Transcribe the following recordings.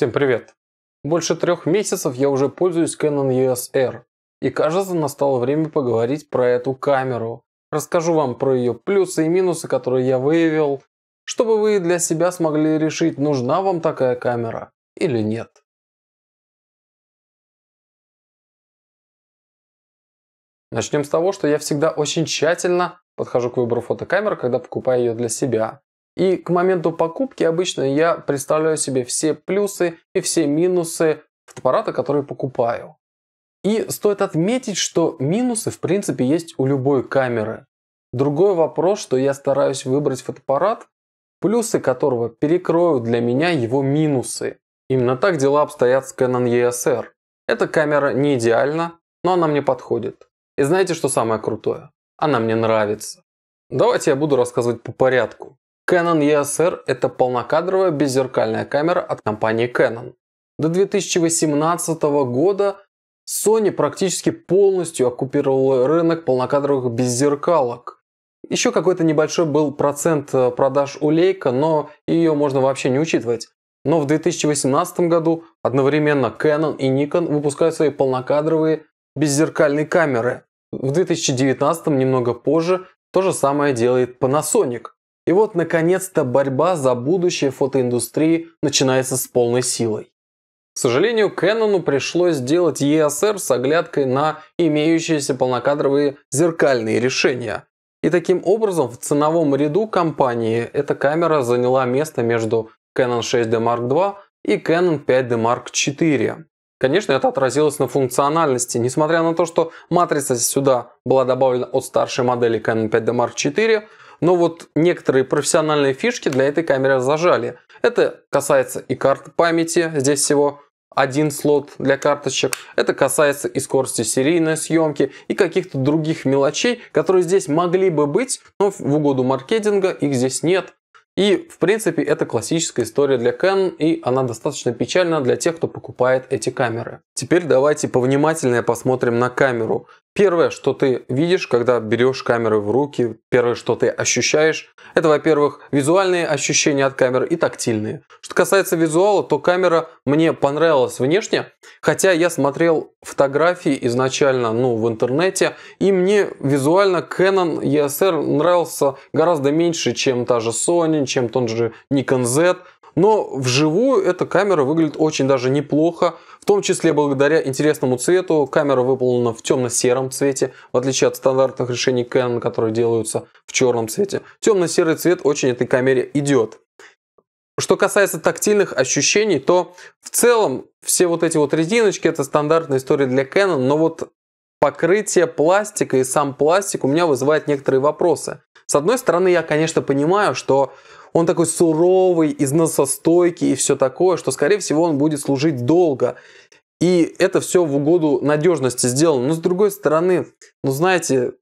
Всем привет! Больше трех месяцев я уже пользуюсь Canon EOS R, и кажется настало время поговорить про эту камеру. Расскажу вам про ее плюсы и минусы, которые я выявил, чтобы вы для себя смогли решить, нужна вам такая камера или нет. Начнем с того, что я всегда очень тщательно подхожу к выбору фотокамеры, когда покупаю ее для себя. И к моменту покупки обычно я представляю себе все плюсы и все минусы фотоаппарата, который покупаю. И стоит отметить, что минусы в принципе есть у любой камеры. Другой вопрос, что я стараюсь выбрать фотоаппарат, плюсы которого перекроют для меня его минусы. Именно так дела обстоят с Canon ESR. Эта камера не идеальна, но она мне подходит. И знаете, что самое крутое? Она мне нравится. Давайте я буду рассказывать по порядку. Canon EOS R – это полнокадровая беззеркальная камера от компании Canon. До 2018 года Sony практически полностью оккупировала рынок полнокадровых беззеркалок – еще какой-то небольшой был процент э, продаж у Leica, но ее можно вообще не учитывать. Но в 2018 году одновременно Canon и Nikon выпускают свои полнокадровые беззеркальные камеры. В 2019, немного позже, то же самое делает Panasonic. И вот, наконец-то, борьба за будущее фотоиндустрии начинается с полной силой. К сожалению, Кэнону пришлось сделать ESR с оглядкой на имеющиеся полнокадровые зеркальные решения. И таким образом в ценовом ряду компании эта камера заняла место между Canon 6D Mark II и Canon 5D Mark IV. Конечно, это отразилось на функциональности. Несмотря на то, что матрица сюда была добавлена от старшей модели Canon 5D Mark IV, но вот некоторые профессиональные фишки для этой камеры зажали. Это касается и карт памяти, здесь всего один слот для карточек. Это касается и скорости серийной съемки, и каких-то других мелочей, которые здесь могли бы быть, но в угоду маркетинга их здесь нет. И, в принципе, это классическая история для Canon, и она достаточно печальна для тех, кто покупает эти камеры. Теперь давайте повнимательнее посмотрим на камеру. Первое, что ты видишь, когда берешь камеры в руки, первое, что ты ощущаешь, это, во-первых, визуальные ощущения от камеры и тактильные. Что касается визуала, то камера мне понравилась внешне, хотя я смотрел фотографии изначально ну, в интернете, и мне визуально Canon ESR нравился гораздо меньше, чем та же Sony, чем тот же Nikon Z, но вживую эта камера выглядит очень даже неплохо. В том числе благодаря интересному цвету. Камера выполнена в темно-сером цвете, в отличие от стандартных решений Canon, которые делаются в черном цвете. Темно-серый цвет очень этой камере идет. Что касается тактильных ощущений, то в целом все вот эти вот резиночки это стандартная история для Canon, но вот покрытие пластика и сам пластик у меня вызывает некоторые вопросы. С одной стороны, я, конечно, понимаю, что он такой суровый, износостойкий и все такое, что, скорее всего, он будет служить долго. И это все в угоду надежности сделано. Но с другой стороны, ну знаете,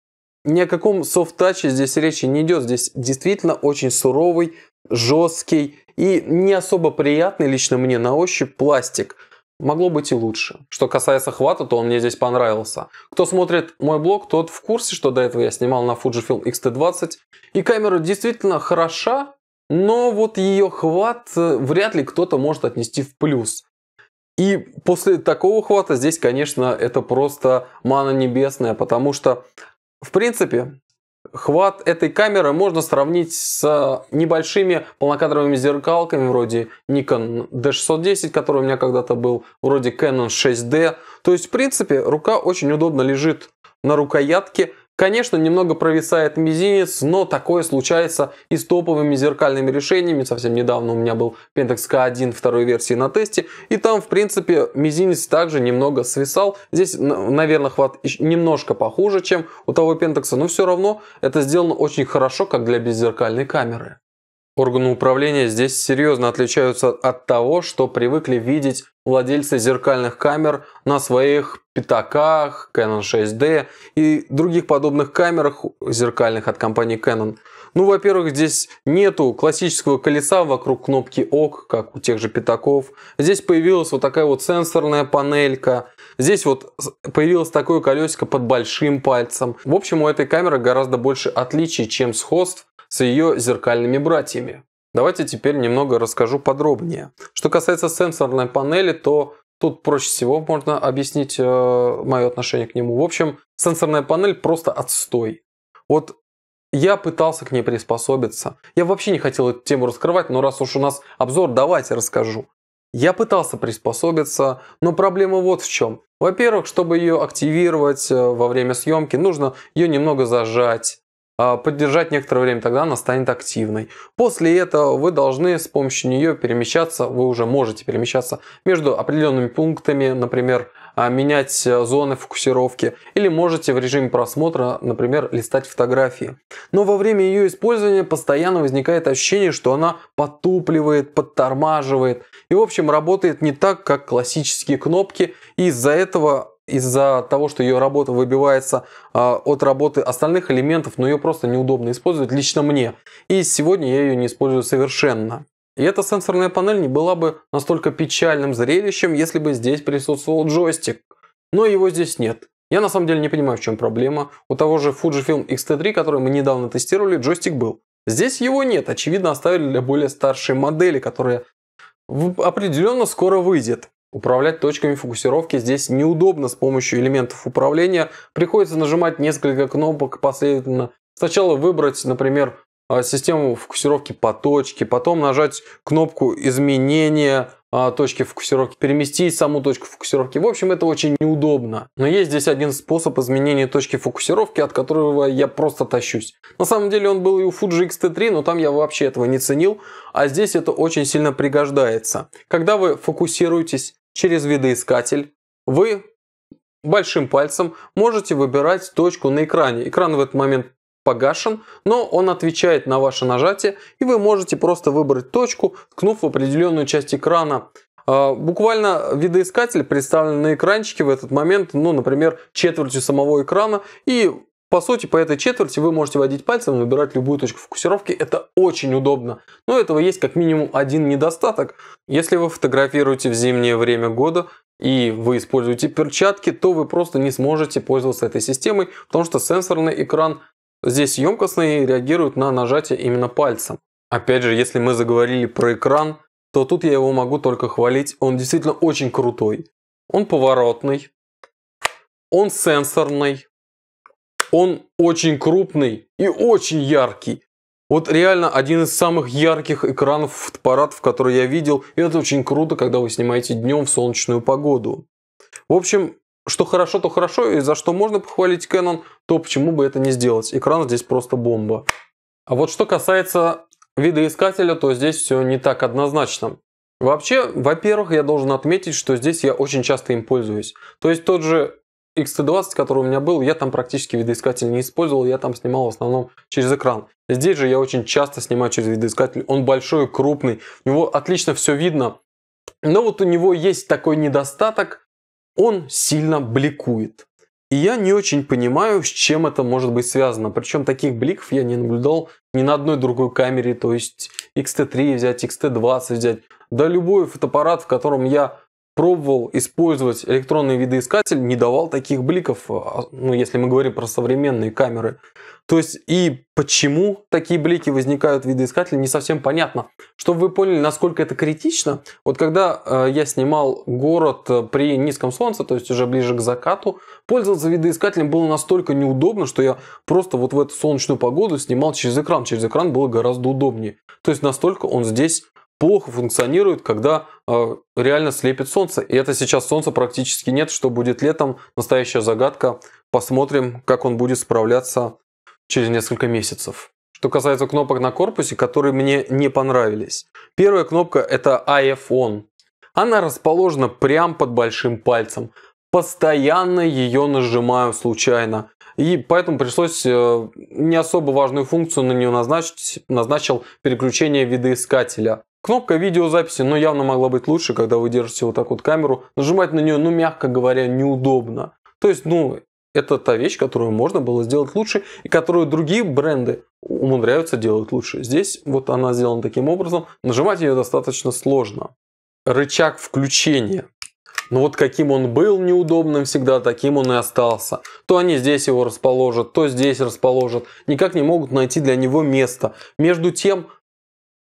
ни о каком софт-таче здесь речи не идет. Здесь действительно очень суровый, жесткий и не особо приятный лично мне на ощупь пластик. Могло быть и лучше. Что касается хвата, то он мне здесь понравился. Кто смотрит мой блог, тот в курсе, что до этого я снимал на Fujifilm X-T20. И камера действительно хороша, но вот ее хват э, вряд ли кто-то может отнести в плюс. И после такого хвата здесь, конечно, это просто мана небесная, потому что, в принципе, хват этой камеры можно сравнить с э, небольшими полнокадровыми зеркалками вроде Nikon D610, который у меня когда-то был, вроде Canon 6D. То есть, в принципе, рука очень удобно лежит на рукоятке, Конечно, немного провисает мизинец, но такое случается и с топовыми зеркальными решениями. Совсем недавно у меня был Pentax K1 второй версии на тесте, и там, в принципе, мизинец также немного свисал. Здесь, наверное, хват немножко похуже, чем у того Pentax, но все равно это сделано очень хорошо, как для беззеркальной камеры. Органы управления здесь серьезно отличаются от того, что привыкли видеть владельцы зеркальных камер на своих пятаках, Canon 6D и других подобных камерах зеркальных от компании Canon. Ну, во-первых, здесь нету классического колеса вокруг кнопки ОК, как у тех же пятаков. Здесь появилась вот такая вот сенсорная панелька. Здесь вот появилось такое колесико под большим пальцем. В общем, у этой камеры гораздо больше отличий, чем сходств с ее зеркальными братьями. Давайте теперь немного расскажу подробнее. Что касается сенсорной панели, то тут проще всего можно объяснить э, мое отношение к нему. В общем, сенсорная панель просто отстой. Вот я пытался к ней приспособиться. Я вообще не хотел эту тему раскрывать, но раз уж у нас обзор, давайте расскажу. Я пытался приспособиться, но проблема вот в чем. Во-первых, чтобы ее активировать э, во время съемки, нужно ее немного зажать. А, поддержать некоторое время, тогда она станет активной. После этого вы должны с помощью нее перемещаться, вы уже можете перемещаться между определенными пунктами, например, а, менять э, зоны фокусировки или можете в режиме просмотра, например, листать фотографии. Но во время ее использования постоянно возникает ощущение, что она потупливает, подтормаживает и в общем работает не так, как классические кнопки и из-за этого из-за того, что ее работа выбивается а, от работы остальных элементов, но ее просто неудобно использовать лично мне. И сегодня я ее не использую совершенно. И эта сенсорная панель не была бы настолько печальным зрелищем, если бы здесь присутствовал джойстик. Но его здесь нет. Я на самом деле не понимаю, в чем проблема. У того же Fujifilm X-T3, который мы недавно тестировали, джойстик был. Здесь его нет, очевидно оставили для более старшей модели, которая определенно скоро выйдет. Управлять точками фокусировки здесь неудобно с помощью элементов управления. Приходится нажимать несколько кнопок последовательно. Сначала выбрать, например, а, систему фокусировки по точке, потом нажать кнопку изменения а, точки фокусировки, переместить саму точку фокусировки. В общем, это очень неудобно. Но есть здесь один способ изменения точки фокусировки, от которого я просто тащусь. На самом деле он был и у Fuji X-T3, но там я вообще этого не ценил, а здесь это очень сильно пригождается. Когда вы фокусируетесь, через видоискатель вы большим пальцем можете выбирать точку на экране. Экран в этот момент погашен, но он отвечает на ваше нажатие, и вы можете просто выбрать точку, ткнув в определенную часть экрана. А, буквально видоискатель представлен на экранчике в этот момент, ну, например, четвертью самого экрана, и по сути, по этой четверти вы можете водить пальцем и выбирать любую точку фокусировки. Это очень удобно. Но у этого есть как минимум один недостаток. Если вы фотографируете в зимнее время года, и вы используете перчатки, то вы просто не сможете пользоваться этой системой, потому что сенсорный экран здесь емкостный и реагирует на нажатие именно пальцем. Опять же, если мы заговорили про экран, то тут я его могу только хвалить. Он действительно очень крутой. Он поворотный, он сенсорный, он очень крупный и очень яркий. Вот реально один из самых ярких экранов фотоаппаратов, который я видел. И это очень круто, когда вы снимаете днем в солнечную погоду. В общем, что хорошо, то хорошо, и за что можно похвалить Canon, то почему бы это не сделать. Экран здесь просто бомба. А вот что касается видоискателя, то здесь все не так однозначно. Вообще, во-первых, я должен отметить, что здесь я очень часто им пользуюсь. То есть тот же XT20, который у меня был, я там практически видоискатель не использовал, я там снимал в основном через экран. Здесь же я очень часто снимаю через видоискатель, он большой, крупный, у него отлично все видно. Но вот у него есть такой недостаток, он сильно бликует. И я не очень понимаю, с чем это может быть связано. Причем таких бликов я не наблюдал ни на одной другой камере. То есть XT3 взять, XT20 взять. Да любой фотоаппарат, в котором я пробовал использовать электронный видоискатель, не давал таких бликов, а, ну, если мы говорим про современные камеры. То есть и почему такие блики возникают в видоискателе, не совсем понятно. Чтобы вы поняли, насколько это критично, вот когда э, я снимал город э, при низком солнце, то есть уже ближе к закату, пользоваться видоискателем было настолько неудобно, что я просто вот в эту солнечную погоду снимал через экран. Через экран было гораздо удобнее. То есть настолько он здесь плохо функционирует, когда э, реально слепит солнце. И это сейчас солнца практически нет. Что будет летом, настоящая загадка. Посмотрим, как он будет справляться через несколько месяцев. Что касается кнопок на корпусе, которые мне не понравились. Первая кнопка это AF ON. Она расположена прям под большим пальцем. Постоянно ее нажимаю случайно. И поэтому пришлось э, не особо важную функцию на нее назначить, назначил переключение видоискателя. Кнопка видеозаписи, но явно могла быть лучше, когда вы держите вот так вот камеру. Нажимать на нее, ну, мягко говоря, неудобно. То есть, ну, это та вещь, которую можно было сделать лучше и которую другие бренды умудряются делать лучше. Здесь вот она сделана таким образом. Нажимать ее достаточно сложно. Рычаг включения. Но ну, вот каким он был неудобным всегда, таким он и остался. То они здесь его расположат, то здесь расположат. Никак не могут найти для него место. Между тем,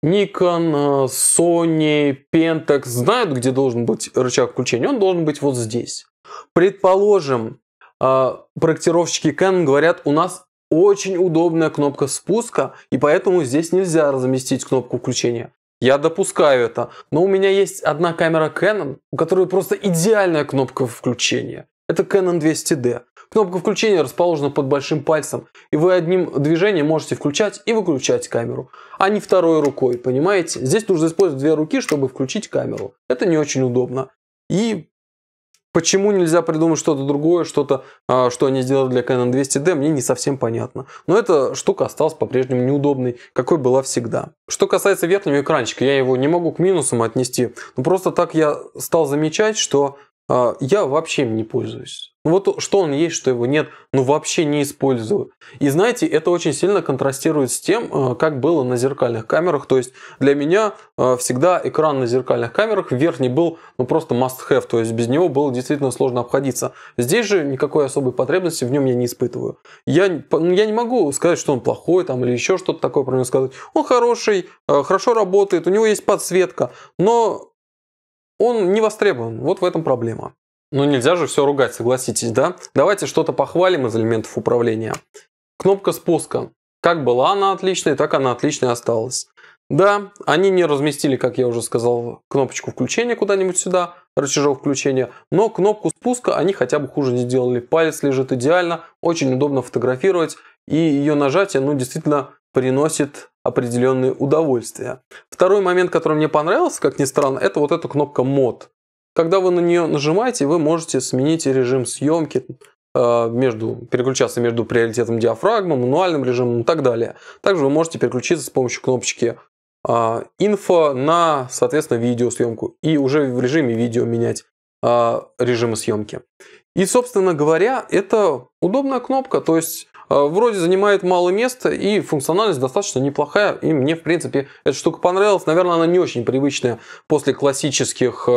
Nikon, э, Sony, Pentax знают, где должен быть рычаг включения. Он должен быть вот здесь. Предположим, э, проектировщики Canon говорят, у нас очень удобная кнопка спуска, и поэтому здесь нельзя разместить кнопку включения. Я допускаю это, но у меня есть одна камера Canon, у которой просто идеальная кнопка включения. Это Canon 200D. Кнопка включения расположена под большим пальцем, и вы одним движением можете включать и выключать камеру, а не второй рукой, понимаете? Здесь нужно использовать две руки, чтобы включить камеру. Это не очень удобно. И Почему нельзя придумать что-то другое, что-то, а, что они сделали для Canon 200D, мне не совсем понятно. Но эта штука осталась по-прежнему неудобной, какой была всегда. Что касается верхнего экранчика, я его не могу к минусам отнести. Но просто так я стал замечать, что а, я вообще им не пользуюсь. Ну вот что он есть, что его нет, ну вообще не использую. И знаете, это очень сильно контрастирует с тем, э, как было на зеркальных камерах. То есть для меня э, всегда экран на зеркальных камерах верхний был ну просто must-have, то есть без него было действительно сложно обходиться. Здесь же никакой особой потребности в нем я не испытываю. Я, ну, я не могу сказать, что он плохой там или еще что-то такое про него сказать. Он хороший, э, хорошо работает, у него есть подсветка, но он не востребован. Вот в этом проблема. Ну нельзя же все ругать, согласитесь, да? Давайте что-то похвалим из элементов управления. Кнопка спуска. Как была она отличной, так она отличной осталась. Да, они не разместили, как я уже сказал, кнопочку включения куда-нибудь сюда, рычажок включения, но кнопку спуска они хотя бы хуже не сделали. Палец лежит идеально, очень удобно фотографировать, и ее нажатие, ну, действительно приносит определенные удовольствия. Второй момент, который мне понравился, как ни странно, это вот эта кнопка мод. Когда вы на нее нажимаете, вы можете сменить режим съемки, э, между, переключаться между приоритетом диафрагмы, мануальным режимом и так далее. Также вы можете переключиться с помощью кнопочки э, инфо на, соответственно, видеосъемку и уже в режиме видео менять э, режимы съемки. И, собственно говоря, это удобная кнопка, то есть вроде занимает мало места и функциональность достаточно неплохая. И мне, в принципе, эта штука понравилась. Наверное, она не очень привычная после классических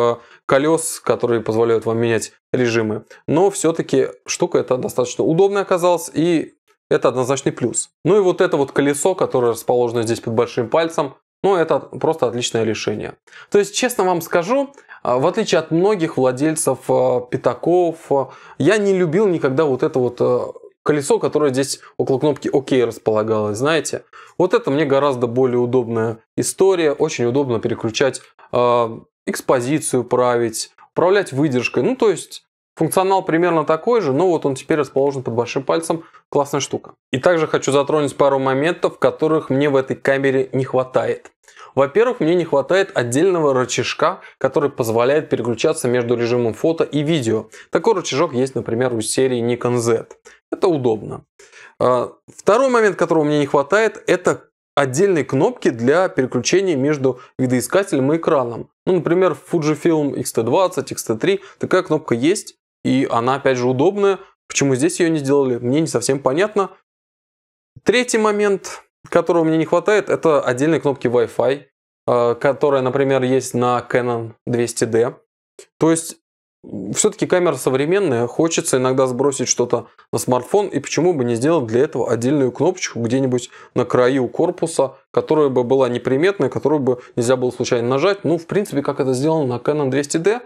колес, которые позволяют вам менять режимы. Но все-таки штука эта достаточно удобная оказалась и это однозначный плюс. Ну и вот это вот колесо, которое расположено здесь под большим пальцем, ну это просто отличное решение. То есть, честно вам скажу, а, в отличие от многих владельцев а, пятаков, а, я не любил никогда вот это вот колесо, которое здесь около кнопки ОК располагалось, знаете. Вот это мне гораздо более удобная история, очень удобно переключать экспозицию править, управлять выдержкой. Ну, то есть функционал примерно такой же, но вот он теперь расположен под большим пальцем. Классная штука. И также хочу затронуть пару моментов, которых мне в этой камере не хватает. Во-первых, мне не хватает отдельного рычажка, который позволяет переключаться между режимом фото и видео. Такой рычажок есть, например, у серии Nikon Z. Это удобно. А, второй момент, которого мне не хватает, это отдельной кнопки для переключения между видоискателем и экраном. Ну, например, в Fujifilm X-T20, X-T3 такая кнопка есть, и она опять же удобная. Почему здесь ее не сделали, мне не совсем понятно. Третий момент, которого мне не хватает, это отдельные кнопки Wi-Fi, э, которая, например, есть на Canon 200D. То есть все-таки камера современная, хочется иногда сбросить что-то на смартфон, и почему бы не сделать для этого отдельную кнопочку где-нибудь на краю корпуса, которая бы была неприметная, которую бы нельзя было случайно нажать, ну, в принципе, как это сделано на Canon 200D.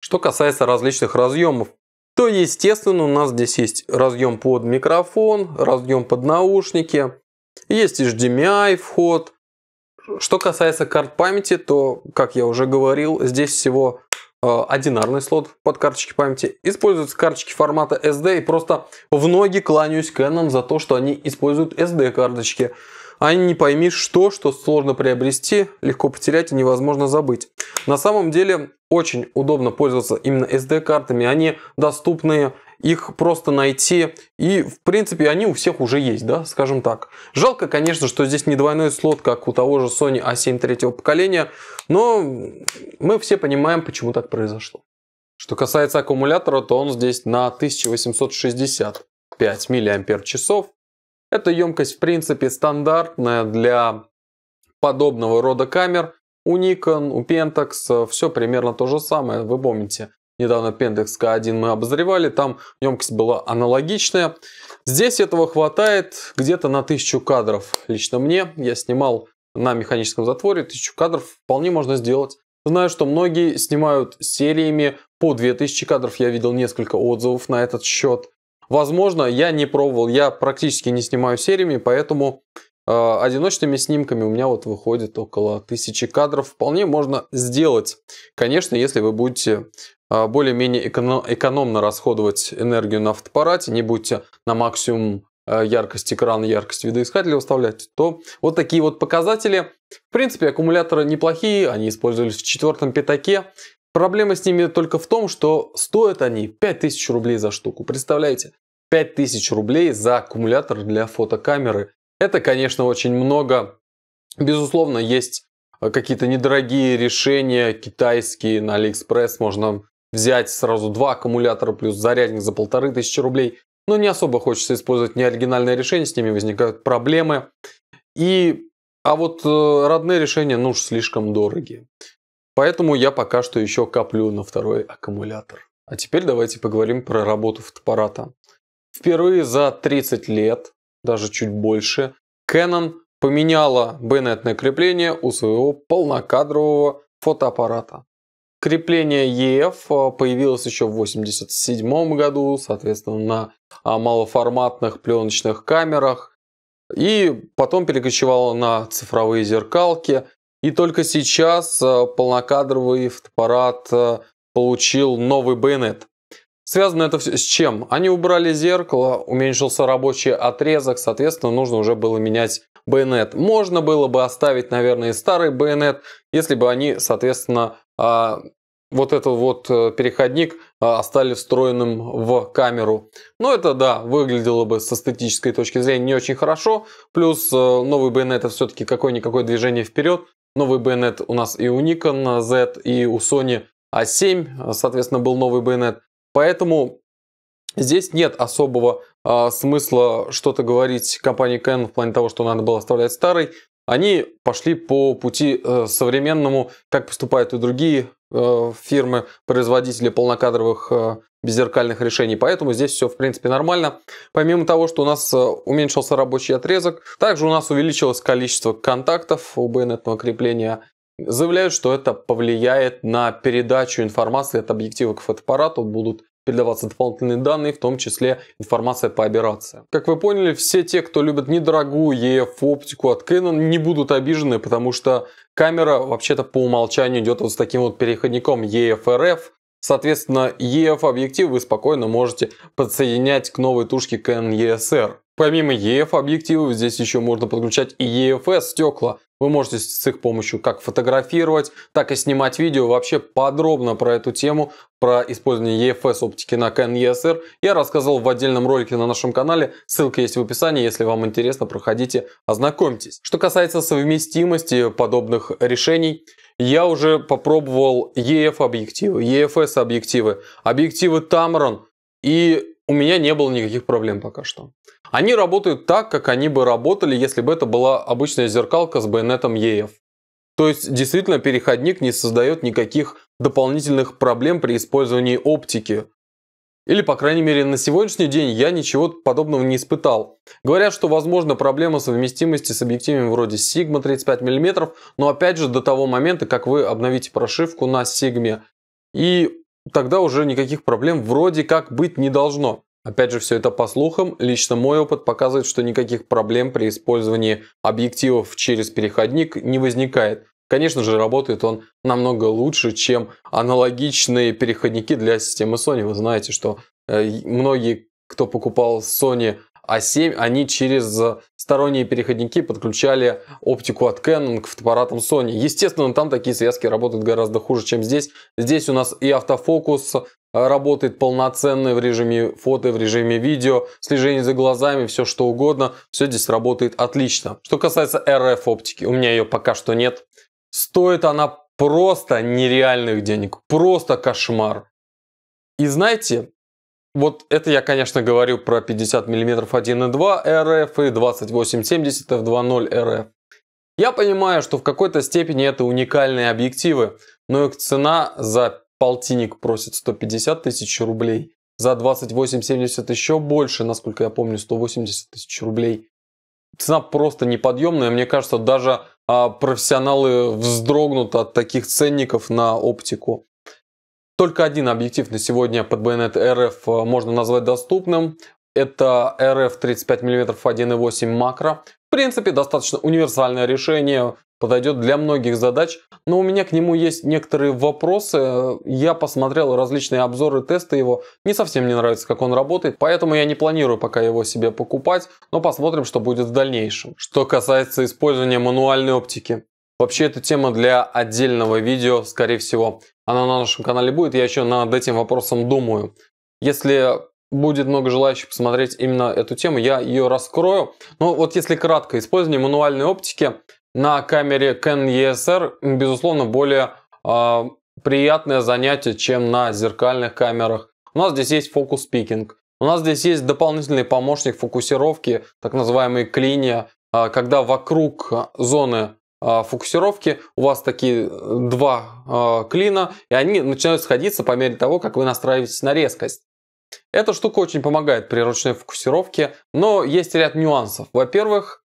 Что касается различных разъемов, то, естественно, у нас здесь есть разъем под микрофон, разъем под наушники, есть HDMI вход. Что касается карт памяти, то, как я уже говорил, здесь всего Э, одинарный слот под карточки памяти. Используются карточки формата SD и просто в ноги кланяюсь Canon за то, что они используют SD карточки. А не пойми что, что сложно приобрести, легко потерять и невозможно забыть. На самом деле очень удобно пользоваться именно SD картами. Они доступны их просто найти. И, в принципе, они у всех уже есть, да, скажем так. Жалко, конечно, что здесь не двойной слот, как у того же Sony A7 третьего поколения, но мы все понимаем, почему так произошло. Что касается аккумулятора, то он здесь на 1865 мАч. Эта емкость, в принципе, стандартная для подобного рода камер. У Nikon, у Pentax все примерно то же самое, вы помните. Недавно Pentax K1 мы обозревали, там емкость была аналогичная. Здесь этого хватает где-то на 1000 кадров. Лично мне, я снимал на механическом затворе, 1000 кадров вполне можно сделать. Знаю, что многие снимают сериями по 2000 кадров, я видел несколько отзывов на этот счет. Возможно, я не пробовал, я практически не снимаю сериями, поэтому а, одиночными снимками у меня вот выходит около тысячи кадров. Вполне можно сделать, конечно, если вы будете а, более-менее экономно расходовать энергию на фотоаппарате, не будете на максимум а, яркость экрана, яркость видоискателя выставлять, то вот такие вот показатели. В принципе, аккумуляторы неплохие, они использовались в четвертом пятаке. Проблема с ними только в том, что стоят они 5000 рублей за штуку. Представляете? 5000 рублей за аккумулятор для фотокамеры. Это, конечно, очень много. Безусловно, есть э, какие-то недорогие решения китайские на Алиэкспресс. Можно взять сразу два аккумулятора плюс зарядник за полторы тысячи рублей. Но не особо хочется использовать неоригинальное решение, с ними возникают проблемы. И, а вот э, родные решения, ну уж слишком дорогие. Поэтому я пока что еще коплю на второй аккумулятор. А теперь давайте поговорим про работу фотоаппарата. Впервые за 30 лет даже чуть больше, Canon поменяла бенетное крепление у своего полнокадрового фотоаппарата. Крепление EF а, появилось еще в 1987 году, соответственно, на а, малоформатных пленочных камерах. И потом перекочевало на цифровые зеркалки. И только сейчас а, полнокадровый фотоаппарат получил новый байонет. Связано это с чем? Они убрали зеркало, уменьшился рабочий отрезок, соответственно, нужно уже было менять байонет. Можно было бы оставить, наверное, и старый байонет, если бы они, соответственно, а, вот этот вот э, переходник а, остались встроенным в камеру. Но это, да, выглядело бы с эстетической точки зрения не очень хорошо. Плюс э, новый байонет это все-таки какое-никакое движение вперед. Новый байонет у нас и у Nikon Z, и у Sony A7, э, соответственно, был новый байонет. Поэтому здесь нет особого э, смысла что-то говорить компании Canon в плане того, что надо было оставлять старый. Они пошли по пути э, современному, как поступают и другие э, фирмы, производители полнокадровых э, беззеркальных решений. Поэтому здесь все, в принципе, нормально. Помимо того, что у нас э, уменьшился рабочий отрезок, также у нас увеличилось количество контактов у байонетного крепления Заявляют, что это повлияет на передачу информации от объектива к фотоаппарату, будут передаваться дополнительные данные, в том числе информация по операциям. Как вы поняли, все те, кто любит недорогую EF-оптику от Canon, не будут обижены, потому что камера вообще-то по умолчанию идет вот с таким вот переходником EFRF. Соответственно, EF-объектив вы спокойно можете подсоединять к новой тушке CAN-ESR. Помимо EF объективов, здесь еще можно подключать и EFS стекла. Вы можете с их помощью как фотографировать, так и снимать видео. Вообще подробно про эту тему, про использование EFS оптики на Canon ESR я рассказал в отдельном ролике на нашем канале. Ссылка есть в описании, если вам интересно, проходите, ознакомьтесь. Что касается совместимости подобных решений, я уже попробовал EF объективы, EFS объективы, объективы Tamron, и у меня не было никаких проблем пока что. Они работают так, как они бы работали, если бы это была обычная зеркалка с байонетом EF. То есть действительно переходник не создает никаких дополнительных проблем при использовании оптики. Или, по крайней мере, на сегодняшний день я ничего подобного не испытал. Говорят, что возможна проблема совместимости с объективами вроде Sigma 35 мм, но опять же до того момента, как вы обновите прошивку на Sigma. И тогда уже никаких проблем вроде как быть не должно. Опять же, все это по слухам. Лично мой опыт показывает, что никаких проблем при использовании объективов через переходник не возникает. Конечно же, работает он намного лучше, чем аналогичные переходники для системы Sony. Вы знаете, что э, многие, кто покупал Sony a а 7 они через э, сторонние переходники подключали оптику от Canon к фотоаппаратам Sony. Естественно, там такие связки работают гораздо хуже, чем здесь. Здесь у нас и автофокус э, работает полноценно в режиме фото, в режиме видео, слежение за глазами, все что угодно. Все здесь работает отлично. Что касается RF оптики, у меня ее пока что нет. Стоит она просто нереальных денег, просто кошмар. И знаете, вот это я, конечно, говорю про 50 мм 1.2 rf и 2870 f2.0 rf Я понимаю, что в какой-то степени это уникальные объективы, но их цена за полтинник просит 150 тысяч рублей. За 2870 еще больше, насколько я помню, 180 тысяч рублей. Цена просто неподъемная. Мне кажется, даже а профессионалы вздрогнут от таких ценников на оптику. Только один объектив на сегодня под байонет RF а, можно назвать доступным. Это RF 35 мм 1.8 макро. В принципе, достаточно универсальное решение подойдет для многих задач. Но у меня к нему есть некоторые вопросы. Я посмотрел различные обзоры, тесты его. Не совсем мне нравится, как он работает, поэтому я не планирую пока его себе покупать, но посмотрим, что будет в дальнейшем. Что касается использования мануальной оптики. Вообще, эта тема для отдельного видео, скорее всего. Она на нашем канале будет, я еще над этим вопросом думаю. Если будет много желающих посмотреть именно эту тему, я ее раскрою. Но ну, вот если кратко, использование мануальной оптики на камере Canon ESR, безусловно, более э, приятное занятие, чем на зеркальных камерах. У нас здесь есть фокус пикинг. У нас здесь есть дополнительный помощник фокусировки, так называемые клиния, а, когда вокруг зоны а, фокусировки у вас такие э, два клина, и они начинают сходиться по мере того, как вы настраиваетесь на резкость. Эта штука очень помогает при ручной фокусировке, но есть ряд нюансов. Во-первых,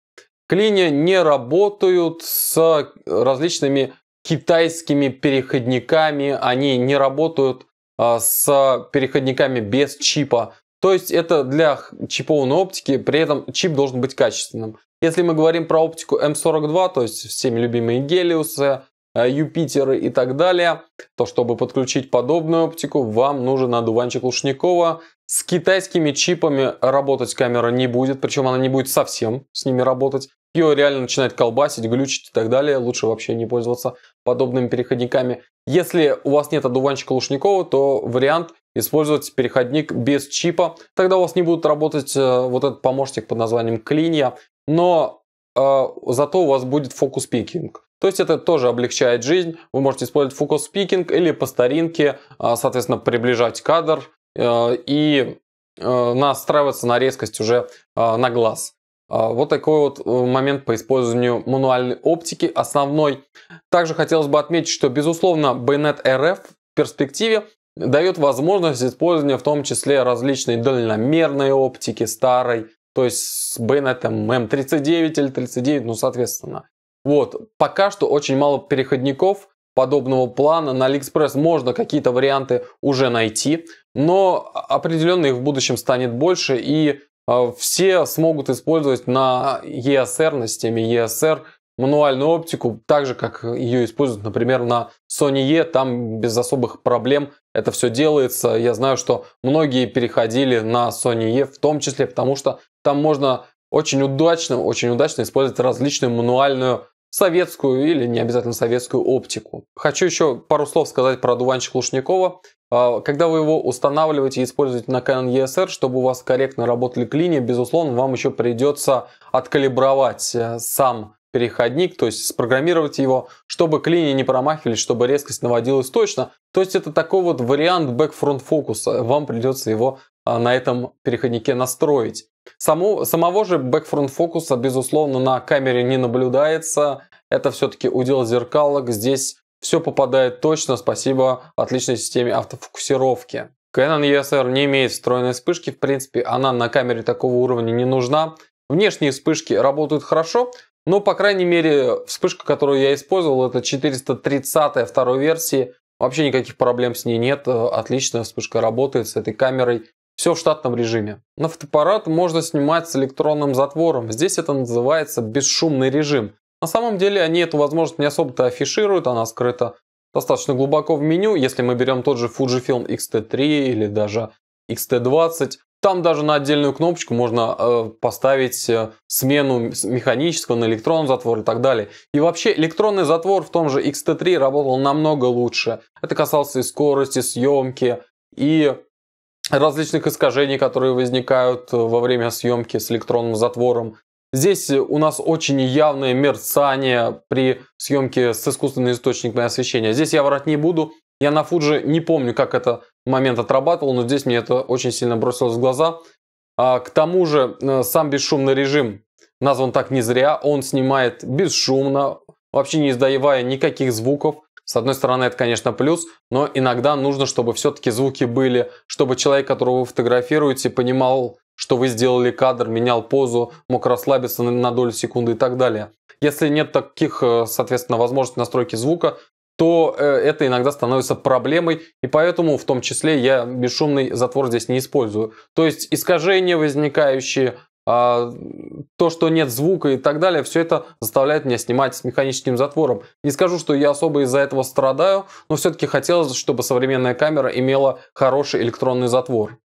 клине не работают с различными китайскими переходниками, они не работают а, с переходниками без чипа. То есть это для чипованной оптики, при этом чип должен быть качественным. Если мы говорим про оптику М42, то есть всеми любимые Гелиусы, э, Юпитеры и так далее, то чтобы подключить подобную оптику, вам нужен одуванчик Лушникова. С китайскими чипами работать камера не будет, причем она не будет совсем с ними работать. Ее реально начинает колбасить, глючить и так далее, лучше вообще не пользоваться подобными переходниками. Если у вас нет одуванчика Лушникова, то вариант использовать переходник без чипа. Тогда у вас не будут работать э, вот этот помощник под названием клинья, но э, зато у вас будет фокус-пикинг. То есть это тоже облегчает жизнь. Вы можете использовать фокус-пикинг или по старинке, э, соответственно, приближать кадр э, и э, настраиваться на резкость уже э, на глаз. А, вот такой вот э, момент по использованию мануальной оптики основной. Также хотелось бы отметить, что, безусловно, Bayonet RF в перспективе дает возможность использования в том числе различной дальномерной оптики старой, то есть с Bayonet M39 эм или 39, ну, соответственно. Вот, пока что очень мало переходников подобного плана. На Алиэкспресс можно какие-то варианты уже найти, но определенно их в будущем станет больше и а, все смогут использовать на ESR, на системе ESR мануальную оптику, так же, как ее используют, например, на Sony E, там без особых проблем это все делается. Я знаю, что многие переходили на Sony E, в том числе потому, что там можно очень удачно, очень удачно использовать различную мануальную советскую или не обязательно советскую оптику. Хочу еще пару слов сказать про дуванчик Лушникова. А, когда вы его устанавливаете и используете на Canon ESR, чтобы у вас корректно работали клини, безусловно, вам еще придется откалибровать э, сам переходник, то есть спрограммировать его, чтобы клини не промахивались, чтобы резкость наводилась точно. То есть это такой вот вариант бэк-фронт фокуса. Вам придется его а, на этом переходнике настроить. Само, самого же бэкфронт фокуса, безусловно, на камере не наблюдается. Это все-таки удел зеркалок. Здесь все попадает точно, спасибо отличной системе автофокусировки. Canon ESR не имеет встроенной вспышки, в принципе она на камере такого уровня не нужна. Внешние вспышки работают хорошо, но по крайней мере вспышка, которую я использовал, это 430 второй версии. Вообще никаких проблем с ней нет, э, Отличная вспышка работает с этой камерой. Все в штатном режиме. На фотоаппарат можно снимать с электронным затвором. Здесь это называется бесшумный режим. На самом деле они эту возможность не особо-то афишируют, она скрыта достаточно глубоко в меню. Если мы берем тот же Fujifilm X-T3 или даже X-T20, там даже на отдельную кнопочку можно э, поставить э, смену механического на электронный затвор и так далее. И вообще электронный затвор в том же X-T3 работал намного лучше. Это касалось и скорости, съемки, и различных искажений, которые возникают э, во время съемки с электронным затвором. Здесь э, у нас очень явное мерцание при съемке с искусственным источником освещения. Здесь я врать не буду. Я на Fuji не помню, как этот момент отрабатывал, но здесь мне это очень сильно бросилось в глаза. А, к тому же э, сам бесшумный режим назван так не зря. Он снимает бесшумно, вообще не издавая никаких звуков. С одной стороны, это, конечно, плюс, но иногда нужно, чтобы все-таки звуки были, чтобы человек, которого вы фотографируете, понимал, что вы сделали кадр, менял позу, мог расслабиться на долю секунды и так далее. Если нет таких, э, соответственно, возможностей настройки звука, то э, это иногда становится проблемой, и поэтому в том числе я бесшумный затвор здесь не использую. То есть искажения возникающие, а, то, что нет звука и так далее, все это заставляет меня снимать с механическим затвором. Не скажу, что я особо из-за этого страдаю, но все-таки хотелось, чтобы современная камера имела хороший электронный затвор.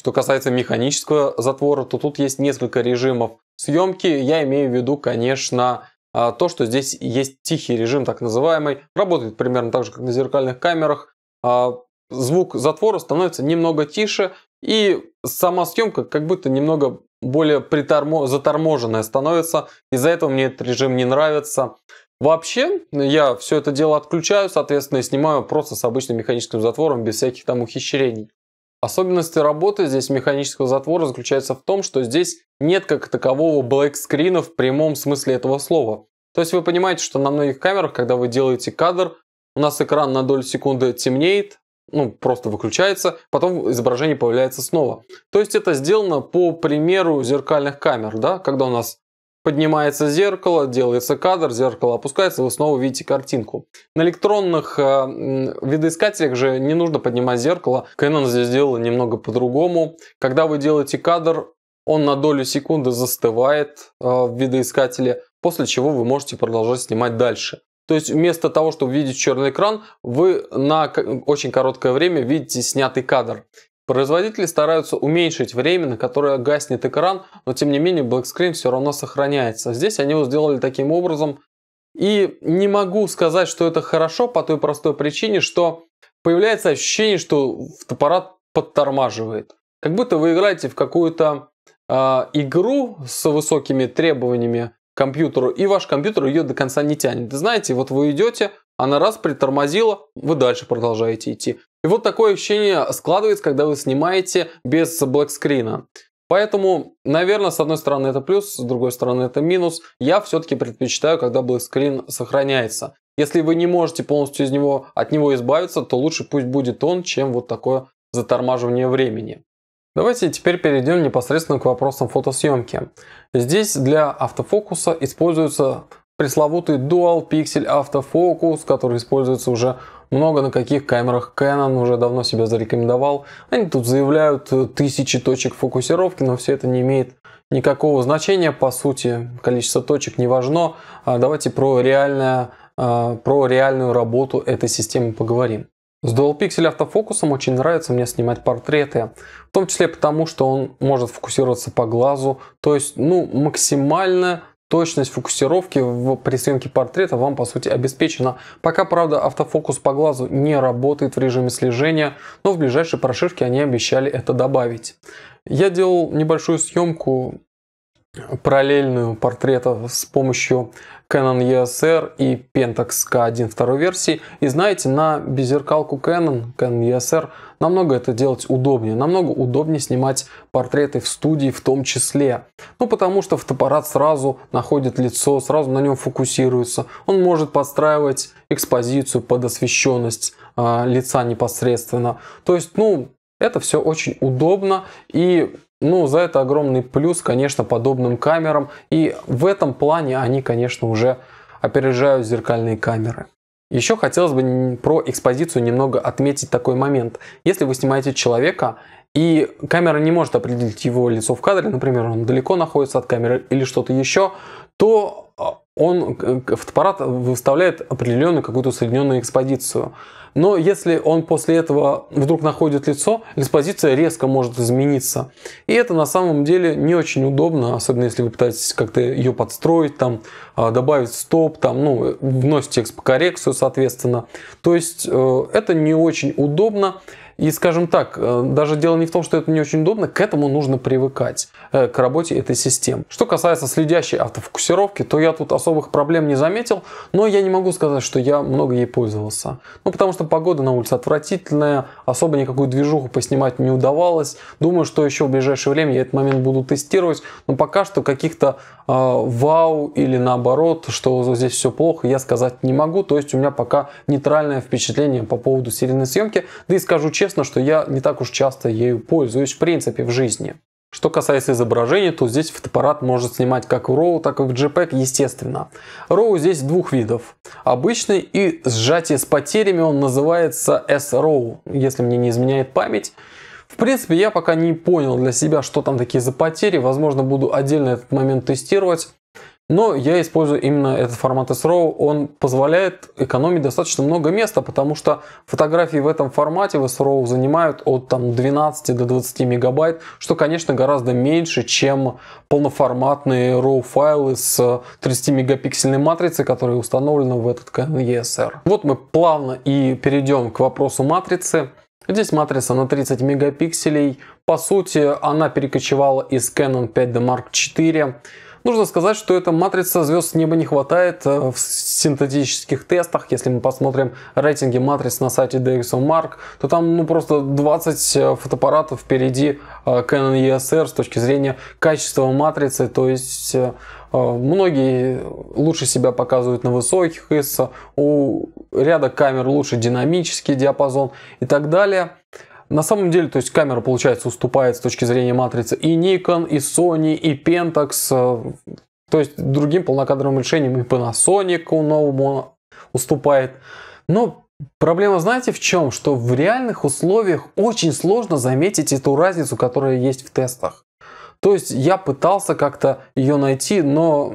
Что касается механического затвора, то тут есть несколько режимов съемки. Я имею в виду, конечно, а, то, что здесь есть тихий режим, так называемый. Работает примерно так же, как на зеркальных камерах. А, звук затвора становится немного тише, и сама съемка как будто немного более притормо... заторможенная становится. Из-за этого мне этот режим не нравится. Вообще, я все это дело отключаю, соответственно, и снимаю просто с обычным механическим затвором, без всяких там ухищрений. Особенности работы здесь механического затвора заключаются в том, что здесь нет как такового блэкскрина в прямом смысле этого слова. То есть вы понимаете, что на многих камерах, когда вы делаете кадр, у нас экран на долю секунды темнеет, ну, просто выключается, потом изображение появляется снова. То есть это сделано по примеру зеркальных камер, да, когда у нас поднимается зеркало, делается кадр, зеркало опускается, вы снова видите картинку. На электронных э, видоискателях же не нужно поднимать зеркало. Canon здесь сделала немного по-другому. Когда вы делаете кадр, он на долю секунды застывает э, в видоискателе, после чего вы можете продолжать снимать дальше. То есть вместо того, чтобы видеть черный экран, вы на очень короткое время видите снятый кадр. Производители стараются уменьшить время, на которое гаснет экран, но тем не менее black screen все равно сохраняется. Здесь они его сделали таким образом. И не могу сказать, что это хорошо по той простой причине, что появляется ощущение, что аппарат подтормаживает. Как будто вы играете в какую-то э, игру с высокими требованиями к компьютеру, и ваш компьютер ее до конца не тянет. Знаете, вот вы идете, она раз притормозила, вы дальше продолжаете идти. И вот такое ощущение складывается, когда вы снимаете без блэкскрина. Поэтому, наверное, с одной стороны это плюс, с другой стороны это минус. Я все-таки предпочитаю, когда блэкскрин сохраняется. Если вы не можете полностью из него, от него избавиться, то лучше пусть будет он, чем вот такое затормаживание времени. Давайте теперь перейдем непосредственно к вопросам фотосъемки. Здесь для автофокуса используется пресловутый Dual Pixel автофокус, который используется уже много на каких камерах Canon уже давно себя зарекомендовал. Они тут заявляют э, тысячи точек фокусировки, но все это не имеет никакого значения, по сути, количество точек не важно. А давайте про, реальное, а, про реальную работу этой системы поговорим. С Dual Pixel автофокусом очень нравится мне снимать портреты, в том числе потому, что он может фокусироваться по глазу, то есть ну, максимально точность фокусировки в, при съемке портрета вам по сути обеспечена. Пока, правда, автофокус по глазу не работает в режиме слежения, но в ближайшей прошивке они обещали это добавить. Я делал небольшую съемку параллельную портрета с помощью Canon ESR и Pentax K1 второй версии. И знаете, на беззеркалку Canon, Canon ESR Намного это делать удобнее, намного удобнее снимать портреты в студии в том числе. Ну, потому что фотоаппарат сразу находит лицо, сразу на нем фокусируется. Он может подстраивать экспозицию под освещенность э, лица непосредственно. То есть, ну, это все очень удобно и ну, за это огромный плюс, конечно, подобным камерам. И в этом плане они, конечно, уже опережают зеркальные камеры. Еще хотелось бы про экспозицию немного отметить такой момент. Если вы снимаете человека, и камера не может определить его лицо в кадре, например, он далеко находится от камеры или что-то еще, то а, он э, фотоаппарат выставляет определенную какую-то усредненную экспозицию но если он после этого вдруг находит лицо, экспозиция резко может измениться. И это на самом деле не очень удобно, особенно если вы пытаетесь как-то ее подстроить, там, а, добавить стоп, там, ну, вносить экспокоррекцию, соответственно. То есть э, это не очень удобно. И, скажем так, э, даже дело не в том, что это не очень удобно, к этому нужно привыкать, э, к работе этой системы. Что касается следящей автофокусировки, то я тут особых проблем не заметил, но я не могу сказать, что я много ей пользовался. Ну, потому что погода на улице отвратительная, особо никакую движуху поснимать не удавалось. Думаю, что еще в ближайшее время я этот момент буду тестировать, но пока что каких-то э, вау или наоборот, что здесь все плохо, я сказать не могу. То есть у меня пока нейтральное впечатление по поводу серийной съемки. Да и скажу честно, честно, что я не так уж часто ею пользуюсь в принципе в жизни. Что касается изображения то здесь фотоаппарат может снимать как в RAW, так и в JPEG, естественно. RAW здесь двух видов. Обычный и сжатие с потерями он называется S-RAW, если мне не изменяет память. В принципе, я пока не понял для себя, что там такие за потери. Возможно, буду отдельно этот момент тестировать. Но я использую именно этот формат SRAW. Он позволяет экономить достаточно много места, потому что фотографии в этом формате в SRAW занимают от там, 12 до 20 мегабайт, что, конечно, гораздо меньше, чем полноформатные RAW файлы с 30-мегапиксельной матрицей, которая установлена в этот ESR. Вот мы плавно и перейдем к вопросу матрицы. Здесь матрица на 30 мегапикселей. По сути, она перекочевала из Canon 5D Mark IV. Нужно сказать, что эта матрица звезд неба не хватает э, в синтетических тестах. Если мы посмотрим рейтинги матриц на сайте DxOMark, то там ну, просто 20 э, фотоаппаратов впереди э, Canon ESR с точки зрения качества матрицы. То есть многие лучше себя показывают на высоких ISO, у ряда камер лучше динамический диапазон и так далее. На самом деле, то есть камера, получается, уступает с точки зрения матрицы и Nikon, и Sony, и Pentax. Э, то есть другим полнокадровым решением и Panasonic у новому уступает. Но проблема, знаете, в чем? Что в реальных условиях очень сложно заметить эту разницу, которая есть в тестах. То есть я пытался как-то ее найти, но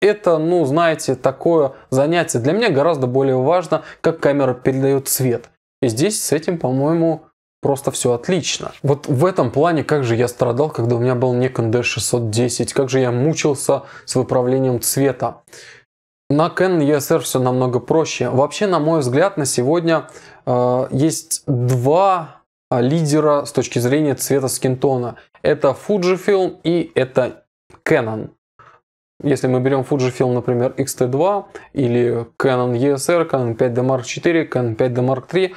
это, ну, знаете, такое занятие. Для меня гораздо более важно, как камера передает цвет. И здесь с этим, по-моему, просто все отлично. Вот в этом плане, как же я страдал, когда у меня был Nikon D610, как же я мучился с выправлением цвета. На Canon ESR все намного проще. Вообще, на мой взгляд, на сегодня э, есть два э, лидера с точки зрения цвета скинтона. Это Fujifilm и это Canon. Если мы берем Fujifilm, например, X-T2 или Canon ESR, Canon 5D Mark IV, Canon 5D Mark III,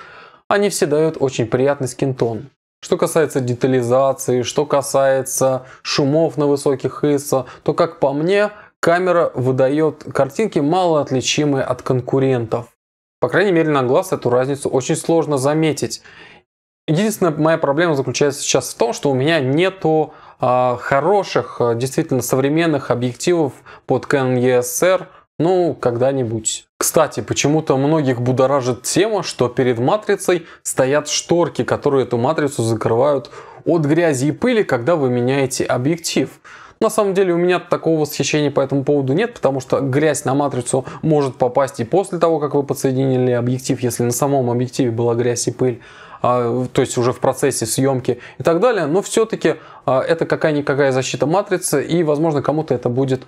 они все дают очень приятный скинтон. Что касается детализации, что касается шумов на высоких ISO, то как по мне, камера выдает картинки мало отличимые от конкурентов. По крайней мере на глаз эту разницу очень сложно заметить. Единственная моя проблема заключается сейчас в том, что у меня нету э, хороших, а, действительно современных объективов под Canon ESR ну, когда-нибудь. Кстати, почему-то многих будоражит тема, что перед матрицей стоят шторки, которые эту матрицу закрывают от грязи и пыли, когда вы меняете объектив. На самом деле у меня такого восхищения по этому поводу нет, потому что грязь на матрицу может попасть и после того, как вы подсоединили объектив, если на самом объективе была грязь и пыль. А, то есть уже в процессе съемки и так далее, но все-таки а, это какая-никакая защита матрицы, и, возможно, кому-то это будет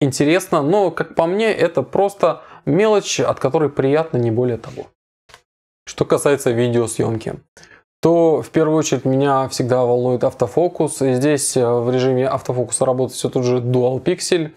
интересно, но, как по мне, это просто мелочь, от которой приятно, не более того. Что касается видеосъемки, то в первую очередь меня всегда волнует автофокус. И здесь э, в режиме автофокуса работает все тот же Dual Pixel,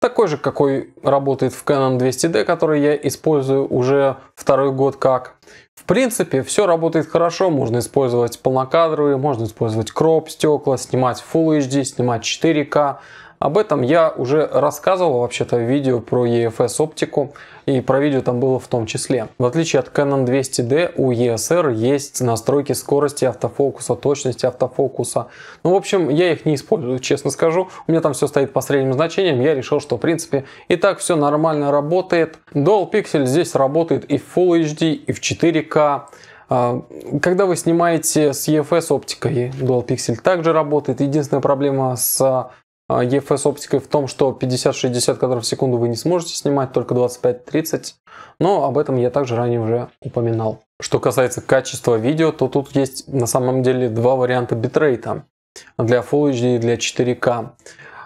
такой же, какой работает в Canon 200D, который я использую уже второй год как. В принципе, все работает хорошо, можно использовать полнокадровые, можно использовать кроп, стекла, снимать Full HD, снимать 4К, об этом я уже рассказывал вообще-то в видео про EFS оптику и про видео там было в том числе. В отличие от Canon 200D у ESR есть настройки скорости автофокуса, точности автофокуса. Ну в общем я их не использую, честно скажу. У меня там все стоит по средним значениям. Я решил, что в принципе и так все нормально работает. Dual Pixel здесь работает и в Full HD, и в 4 k а, Когда вы снимаете с EFS оптикой, Dual Pixel также работает. Единственная проблема с а, EFS оптикой в том, что 50-60 кадров в секунду вы не сможете снимать, только 25-30, но об этом я также ранее уже упоминал. Что касается качества видео, то тут есть на самом деле два варианта битрейта для Full HD и для 4K.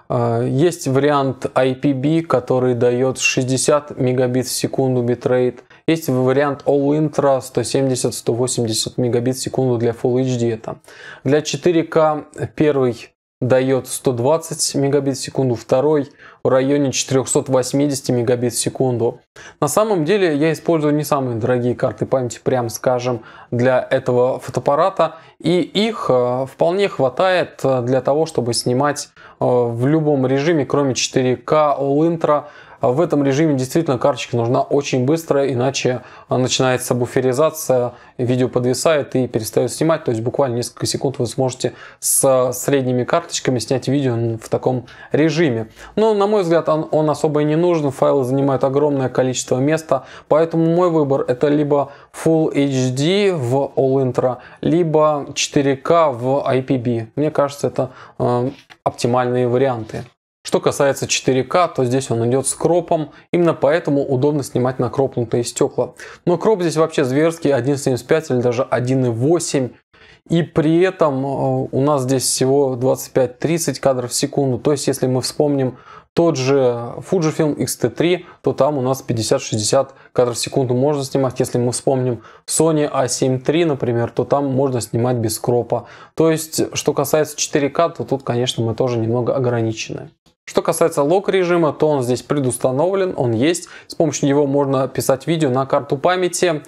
А, есть вариант IPB, который дает 60 мегабит в секунду битрейт. Есть вариант All Intra 170-180 мегабит в секунду для Full HD. Это. Для 4К первый дает 120 мегабит в секунду, второй в районе 480 мегабит в секунду. На самом деле я использую не самые дорогие карты памяти, прям скажем, для этого фотоаппарата. И их э, вполне хватает э, для того, чтобы снимать э, в любом режиме, кроме 4К, All Intra, а в этом режиме действительно карточка нужна очень быстро, иначе начинается буферизация, видео подвисает и перестает снимать. То есть буквально несколько секунд вы сможете с средними карточками снять видео в таком режиме. Но, на мой взгляд, он, он особо и не нужен. Файлы занимают огромное количество места, поэтому мой выбор это либо Full HD в All Intro, либо 4K в IPB. Мне кажется, это э, оптимальные варианты. Что касается 4К, то здесь он идет с кропом, именно поэтому удобно снимать накропнутые стекла. Но кроп здесь вообще зверский, 1.75 или даже 1.8. И при этом э, у нас здесь всего 25-30 кадров в секунду. То есть, если мы вспомним тот же Fujifilm X-T3, то там у нас 50-60 кадров в секунду можно снимать. Если мы вспомним Sony A7 а III, например, то там можно снимать без кропа. То есть, что касается 4К, то тут, конечно, мы тоже немного ограничены. Что касается лог режима, то он здесь предустановлен, он есть. С помощью него можно писать видео на карту памяти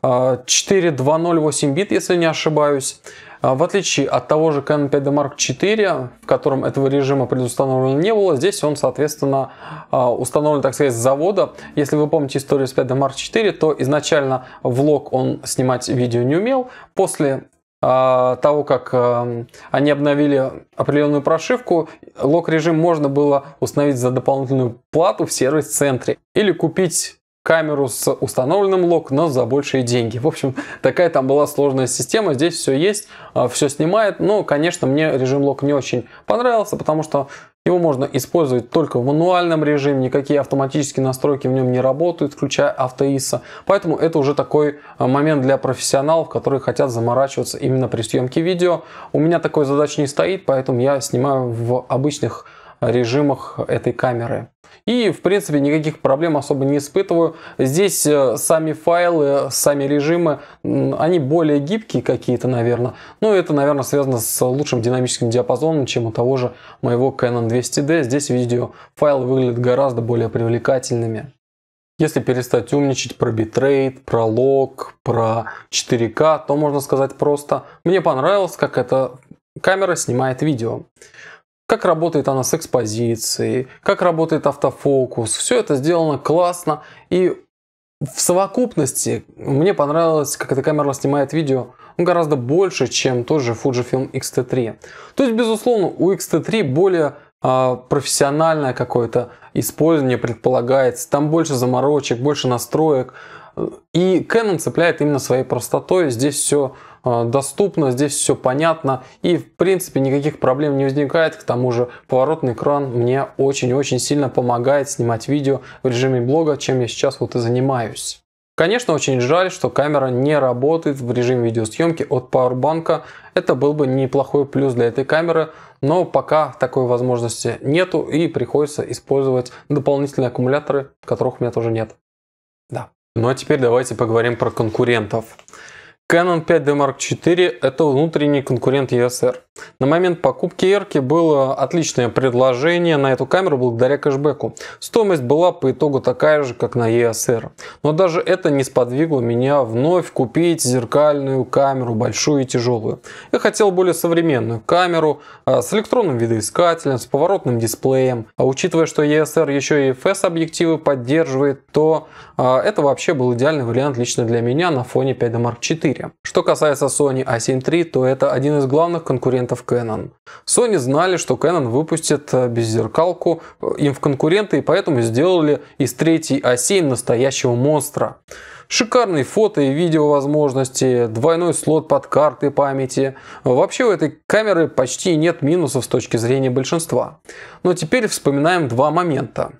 4208 а, бит, если не ошибаюсь. А, в отличие от того же Canon 5D Mark IV, в котором этого режима предустановлено не было, здесь он, соответственно, а, установлен, так сказать, с завода. Если вы помните историю с 5D Mark IV, то изначально влог он снимать видео не умел. После а, того, как эм, они обновили определенную прошивку, лог-режим можно было установить за дополнительную плату в сервис-центре или купить камеру с установленным лог, но за большие деньги. В общем, такая там была сложная система. Здесь все есть, а, все снимает. Но, ну, конечно, мне режим лог не очень понравился, потому что его можно использовать только в мануальном режиме, никакие автоматические настройки в нем не работают, включая автоиса. Поэтому это уже такой э, момент для профессионалов, которые хотят заморачиваться именно при съемке видео. У меня такой задачи не стоит, поэтому я снимаю в обычных э, режимах этой камеры. И, в принципе, никаких проблем особо не испытываю. Здесь э, сами файлы, сами режимы, они более гибкие какие-то, наверное. Но ну, это, наверное, связано с лучшим динамическим диапазоном, чем у того же моего Canon 200D. Здесь видео файлы выглядят гораздо более привлекательными. Если перестать умничать про битрейт, про лог, про 4К, то можно сказать просто «Мне понравилось, как эта камера снимает видео» как работает она с экспозицией, как работает автофокус. Все это сделано классно. И в совокупности мне понравилось, как эта камера снимает видео ну, гораздо больше, чем тот же Fujifilm X-T3. То есть, безусловно, у X-T3 более э, профессиональное какое-то использование предполагается. Там больше заморочек, больше настроек. И Canon цепляет именно своей простотой. Здесь все Э, доступно, здесь все понятно и в принципе никаких проблем не возникает. К тому же поворотный экран мне очень-очень сильно помогает снимать видео в режиме блога, чем я сейчас вот и занимаюсь. Конечно, очень жаль, что камера не работает в режиме видеосъемки от пауэрбанка. Это был бы неплохой плюс для этой камеры, но пока такой возможности нету и приходится использовать дополнительные аккумуляторы, которых у меня тоже нет. Да. Ну а теперь давайте поговорим про конкурентов. Canon 5D Mark IV – это внутренний конкурент ESR. На момент покупки Эрки e было отличное предложение на эту камеру благодаря кэшбэку. Стоимость была по итогу такая же, как на ESR. Но даже это не сподвигло меня вновь купить зеркальную камеру, большую и тяжелую. Я хотел более современную камеру а, с электронным видоискателем, с поворотным дисплеем. А учитывая, что ESR еще и FS объективы поддерживает, то а, это вообще был идеальный вариант лично для меня на фоне 5D Mark IV мире. Что касается Sony a7 III, то это один из главных конкурентов Canon. Sony знали, что Canon выпустит э, беззеркалку э, им в конкуренты, и поэтому сделали из третьей A7 а настоящего монстра. Шикарные фото и видео возможности, двойной слот под карты памяти. Вообще у этой камеры почти нет минусов с точки зрения большинства. Но теперь вспоминаем два момента.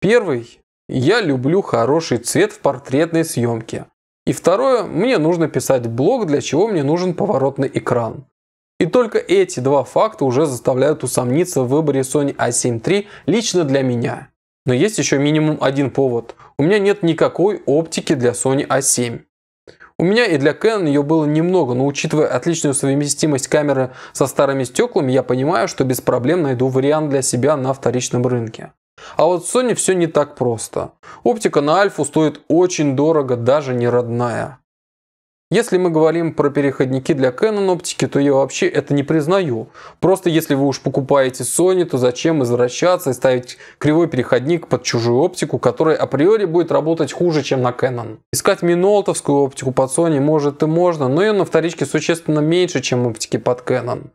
Первый я люблю хороший цвет в портретной съемке. И второе, мне нужно писать блог, для чего мне нужен поворотный экран. И только эти два факта уже заставляют усомниться в выборе Sony a7 III лично для меня. Но есть еще минимум один повод. У меня нет никакой оптики для Sony a7. У меня и для Canon ее было немного, но учитывая отличную совместимость камеры со старыми стеклами, я понимаю, что без проблем найду вариант для себя на вторичном рынке. А вот в Sony все не так просто. Оптика на альфу стоит очень дорого, даже не родная. Если мы говорим про переходники для Canon оптики, то я вообще это не признаю. Просто если вы уж покупаете Sony, то зачем извращаться и ставить кривой переходник под чужую оптику, которая априори будет работать хуже, чем на Canon. Искать минолтовскую оптику под Sony может и можно, но ее на вторичке существенно меньше, чем оптики под Canon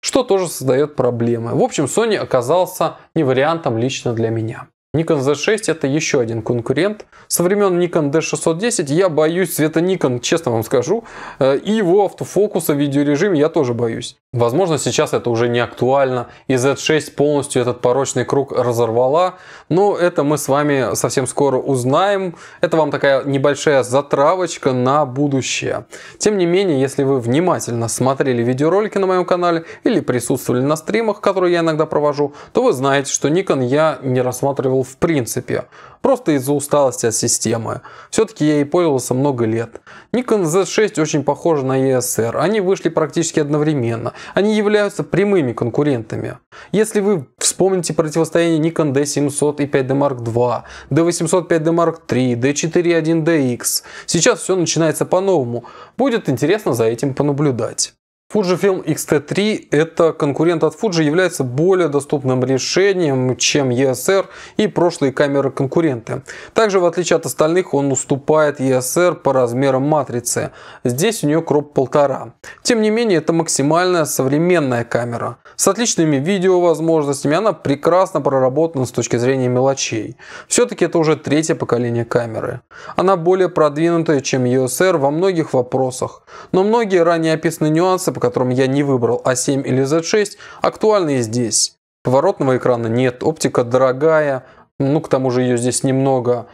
что тоже создает проблемы. В общем, Sony оказался не вариантом лично для меня. Nikon Z6 это еще один конкурент. Со времен Nikon D610 я боюсь цвета Nikon, честно вам скажу. Э, и его автофокуса в видеорежиме я тоже боюсь. Возможно, сейчас это уже не актуально. И Z6 полностью этот порочный круг разорвала. Но это мы с вами совсем скоро узнаем. Это вам такая небольшая затравочка на будущее. Тем не менее, если вы внимательно смотрели видеоролики на моем канале или присутствовали на стримах, которые я иногда провожу, то вы знаете, что Nikon я не рассматривал в принципе, просто из-за усталости от системы. Все-таки я ей пользовался много лет. Nikon Z6 очень похожа на ESR, они вышли практически одновременно, они являются прямыми конкурентами. Если вы вспомните противостояние Nikon D700 и 5D Mark II, D800 5D Mark III, D4 1DX, сейчас все начинается по-новому, будет интересно за этим понаблюдать. Fujifilm X-T3 это конкурент от Fuji, является более доступным решением, чем ESR и прошлые камеры конкуренты. Также в отличие от остальных он уступает ESR по размерам матрицы. Здесь у нее кроп полтора. Тем не менее это максимальная современная камера. С отличными видеовозможностями она прекрасно проработана с точки зрения мелочей. Все-таки это уже третье поколение камеры. Она более продвинутая, чем ESR во многих вопросах. Но многие ранее описанные нюансы по которым я не выбрал А7 или Z6, актуальны и здесь. Поворотного экрана нет, оптика дорогая, ну к тому же ее здесь немного.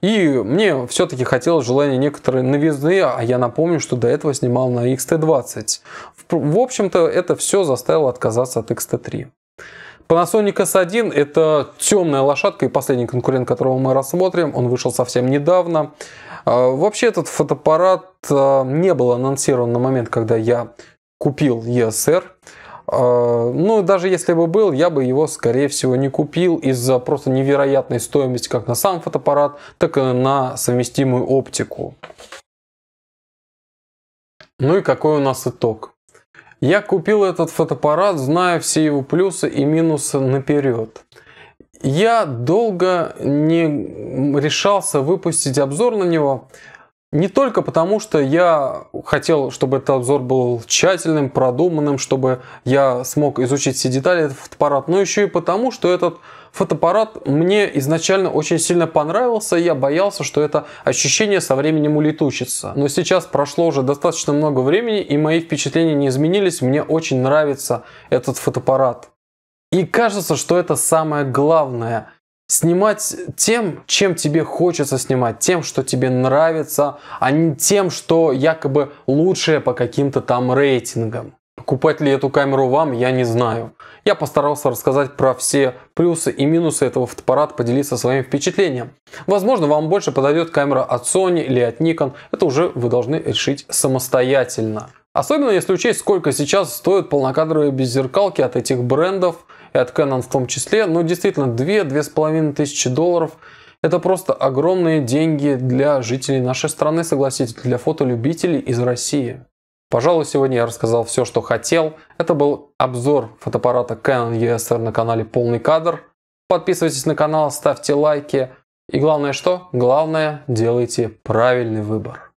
И мне все-таки хотелось желание некоторой новизны, а я напомню, что до этого снимал на XT20. В общем-то, это все заставило отказаться от XT3. Panasonic S1 это темная лошадка и последний конкурент, которого мы рассмотрим. Он вышел совсем недавно. А, вообще этот фотоаппарат а, не был анонсирован на момент, когда я купил ESR. А, ну, даже если бы был, я бы его, скорее всего, не купил из-за просто невероятной стоимости как на сам фотоаппарат, так и на совместимую оптику. Ну и какой у нас итог? Я купил этот фотоаппарат, зная все его плюсы и минусы наперед. Я долго не решался выпустить обзор на него, не только потому, что я хотел, чтобы этот обзор был тщательным, продуманным, чтобы я смог изучить все детали этого фотоаппарата, но еще и потому, что этот фотоаппарат мне изначально очень сильно понравился, и я боялся, что это ощущение со временем улетучится. Но сейчас прошло уже достаточно много времени, и мои впечатления не изменились, мне очень нравится этот фотоаппарат. И кажется, что это самое главное снимать тем, чем тебе хочется снимать, тем, что тебе нравится, а не тем, что якобы лучшее по каким-то там рейтингам. Покупать ли эту камеру вам, я не знаю. Я постарался рассказать про все плюсы и минусы этого фотоаппарата, поделиться своим впечатлением. Возможно, вам больше подойдет камера от Sony или от Nikon, это уже вы должны решить самостоятельно. Особенно если учесть, сколько сейчас стоят полнокадровые беззеркалки от этих брендов, и от Canon в том числе. Но ну, действительно, 2-2,5 тысячи долларов – это просто огромные деньги для жителей нашей страны, согласитесь, для фотолюбителей из России. Пожалуй, сегодня я рассказал все, что хотел. Это был обзор фотоаппарата Canon ESR на канале Полный кадр. Подписывайтесь на канал, ставьте лайки. И главное что? Главное, делайте правильный выбор.